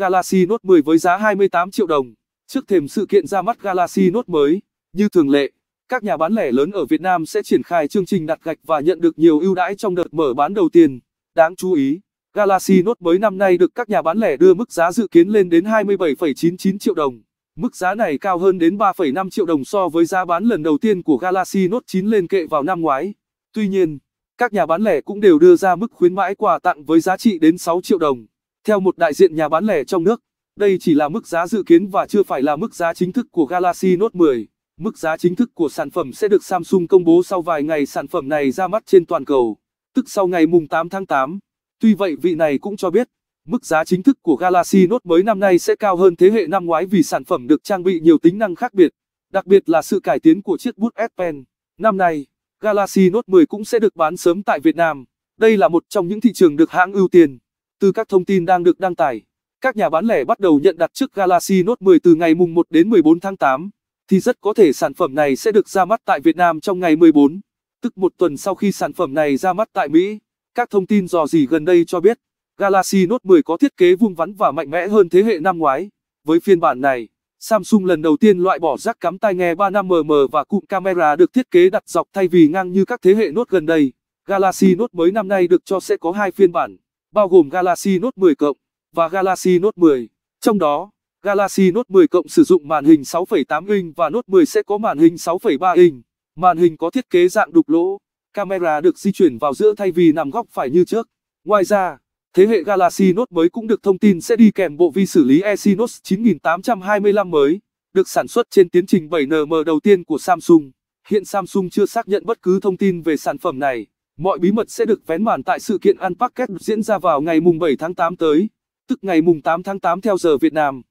Galaxy Note 10 với giá 28 triệu đồng. Trước thềm sự kiện ra mắt Galaxy Note mới, như thường lệ, các nhà bán lẻ lớn ở Việt Nam sẽ triển khai chương trình đặt gạch và nhận được nhiều ưu đãi trong đợt mở bán đầu tiên. Đáng chú ý, Galaxy Note mới năm nay được các nhà bán lẻ đưa mức giá dự kiến lên đến 27,99 triệu đồng. Mức giá này cao hơn đến 3,5 triệu đồng so với giá bán lần đầu tiên của Galaxy Note 9 lên kệ vào năm ngoái. Tuy nhiên, các nhà bán lẻ cũng đều đưa ra mức khuyến mãi quà tặng với giá trị đến 6 triệu đồng. Theo một đại diện nhà bán lẻ trong nước, đây chỉ là mức giá dự kiến và chưa phải là mức giá chính thức của Galaxy Note 10. Mức giá chính thức của sản phẩm sẽ được Samsung công bố sau vài ngày sản phẩm này ra mắt trên toàn cầu, tức sau ngày mùng 8 tháng 8. Tuy vậy vị này cũng cho biết, mức giá chính thức của Galaxy Note mới năm nay sẽ cao hơn thế hệ năm ngoái vì sản phẩm được trang bị nhiều tính năng khác biệt, đặc biệt là sự cải tiến của chiếc bút S Pen. Năm nay, Galaxy Note 10 cũng sẽ được bán sớm tại Việt Nam. Đây là một trong những thị trường được hãng ưu tiên. Từ các thông tin đang được đăng tải, các nhà bán lẻ bắt đầu nhận đặt trước Galaxy Note 10 từ ngày mùng 1 đến 14 tháng 8, thì rất có thể sản phẩm này sẽ được ra mắt tại Việt Nam trong ngày 14, tức một tuần sau khi sản phẩm này ra mắt tại Mỹ. Các thông tin dò dỉ gần đây cho biết, Galaxy Note 10 có thiết kế vuông vắn và mạnh mẽ hơn thế hệ năm ngoái. Với phiên bản này, Samsung lần đầu tiên loại bỏ rắc cắm tai nghe 3.5 mm và cụm camera được thiết kế đặt dọc thay vì ngang như các thế hệ Note gần đây. Galaxy Note mới năm nay được cho sẽ có hai phiên bản bao gồm Galaxy Note 10 cộng và Galaxy Note 10. Trong đó, Galaxy Note 10 cộng sử dụng màn hình 6,8 inch và Note 10 sẽ có màn hình 6,3 inch. Màn hình có thiết kế dạng đục lỗ, camera được di chuyển vào giữa thay vì nằm góc phải như trước. Ngoài ra, thế hệ Galaxy Note mới cũng được thông tin sẽ đi kèm bộ vi xử lý Exynos 9825 mới, được sản xuất trên tiến trình 7nm đầu tiên của Samsung. Hiện Samsung chưa xác nhận bất cứ thông tin về sản phẩm này. Mọi bí mật sẽ được vén màn tại sự kiện Unpacked diễn ra vào ngày mùng 7 tháng 8 tới, tức ngày mùng 8 tháng 8 theo giờ Việt Nam.